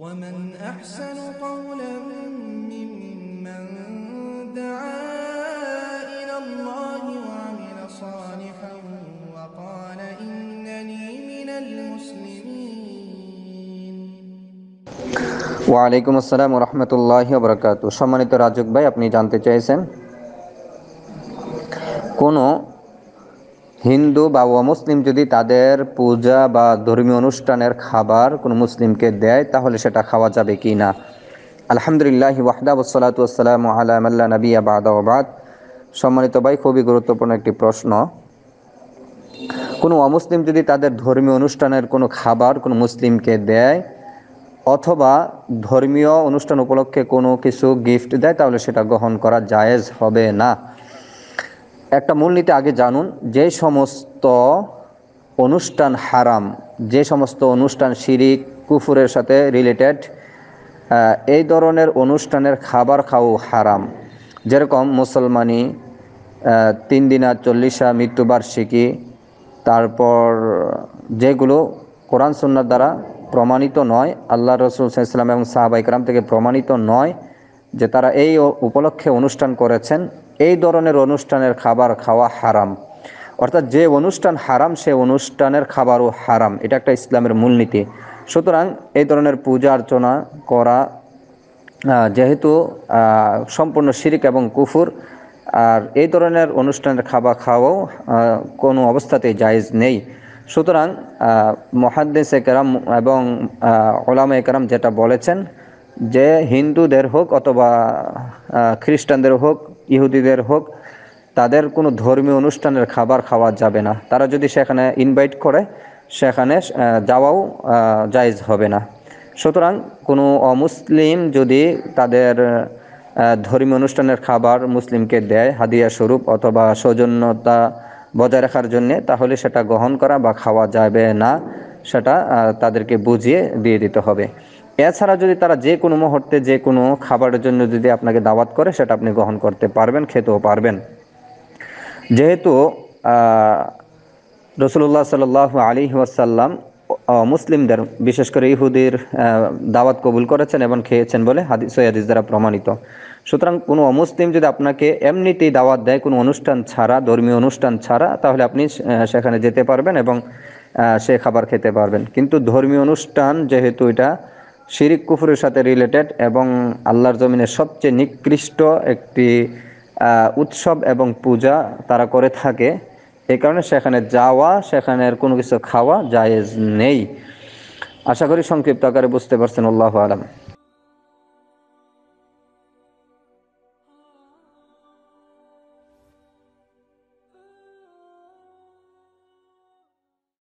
ومن أحسن قولا ممن دعا إلى الله وعمل صالحا وقال إنني من المسلمين وعليكم السلام ورحمة الله وبركاته সম্মানিত রাজক ভাই আপনি জানতে চেয়েছেন كونو হিন্দু বা মুসলিম যদি তাদের পূজা বা ধর্মীয় অনুষ্ঠানের খাবার কোনো মুসলিমকে দেয় তাহলে সেটা খাওয়া যাবে কি না আলহামদুলিল্লাহ ওয়াহদাবসালাতাম আলামাল্লা নবী আবাদাবাদ সম্মানিত ভাই খুবই গুরুত্বপূর্ণ একটি প্রশ্ন কোনো অমুসলিম যদি তাদের ধর্মীয় অনুষ্ঠানের কোনো খাবার কোনো মুসলিমকে দেয় অথবা ধর্মীয় অনুষ্ঠান উপলক্ষে কোনো কিছু গিফট দেয় তাহলে সেটা গ্রহণ করা জায়েজ হবে না একটা মূলনীতি আগে জানুন যে সমস্ত অনুষ্ঠান হারাম যে সমস্ত অনুষ্ঠান শিরিক কুফুরের সাথে রিলেটেড এই ধরনের অনুষ্ঠানের খাবার খাওয়া হারাম যেরকম মুসলমানি তিন দিনা চল্লিশা মৃত্যুবার্ষিকী তারপর যেগুলো কোরআন সন্ন্যার দ্বারা প্রমাণিত নয় আল্লাহ রসুল ইসলাম এবং সাহাবাইকরাম থেকে প্রমাণিত নয় যে তারা এই উপলক্ষে অনুষ্ঠান করেছেন এই ধরনের অনুষ্ঠানের খাবার খাওয়া হারাম অর্থাৎ যে অনুষ্ঠান হারাম সে অনুষ্ঠানের খাবারও হারাম এটা একটা ইসলামের মূলনীতি সুতরাং এই ধরনের পূজা অর্চনা করা যেহেতু সম্পূর্ণ শিরিক এবং কুফুর আর এই ধরনের অনুষ্ঠানের খাবার খাওয়াও কোনো অবস্থাতেই জায়েজ নেই সুতরাং মহাদ্দেশ একরাম এবং ওলাম একরাম যেটা বলেছেন যে হিন্দুদের হোক অথবা খ্রিস্টানদের হোক ইহুদিদের হোক তাদের কোনো ধর্মীয় অনুষ্ঠানের খাবার খাওয়া যাবে না তারা যদি সেখানে ইনভাইট করে সেখানে যাওয়াও জায়জ হবে না সুতরাং কোনো অমুসলিম যদি তাদের ধর্মীয় অনুষ্ঠানের খাবার মুসলিমকে দেয় হাদিয়া স্বরূপ অথবা সৌজন্যতা বজায় রাখার জন্যে তাহলে সেটা গ্রহণ করা বা খাওয়া যাবে না সেটা তাদেরকে বুঝিয়ে দিয়ে দিতে হবে এছাড়া যদি তারা যে কোনো মুহূর্তে যে কোনো খাবারের জন্য যদি আপনাকে দাওয়াত করে সেটা আপনি গ্রহণ করতে পারবেন খেতেও পারবেন যেহেতু রসুল্লাহ সাল আলী ওয়াসাল্লাম মুসলিমদের বিশেষ করে ইহুদির দাওয়াত কবুল করেছেন এবং খেয়েছেন বলে হাদিস সৈয়াদিস দ্বারা প্রমাণিত সুতরাং কোনো অমুসলিম যদি আপনাকে এমনিতেই দাওয়াত দেয় কোনো অনুষ্ঠান ছাড়া ধর্মীয় অনুষ্ঠান ছাড়া তাহলে আপনি সেখানে যেতে পারবেন এবং সে খাবার খেতে পারবেন কিন্তু ধর্মীয় অনুষ্ঠান যেহেতু এটা শিরিক কুফুরের সাথে রিলেটেড এবং আল্লাহর জমিনের সবচেয়ে নিকৃষ্ট একটি উৎসব এবং পূজা তারা করে থাকে এই কারণে সেখানে যাওয়া সেখানের কোনো কিছু খাওয়া জায়েজ নেই আশা করি সংক্ষিপ্ত আকারে বুঝতে পারছেন আল্লাহ আলম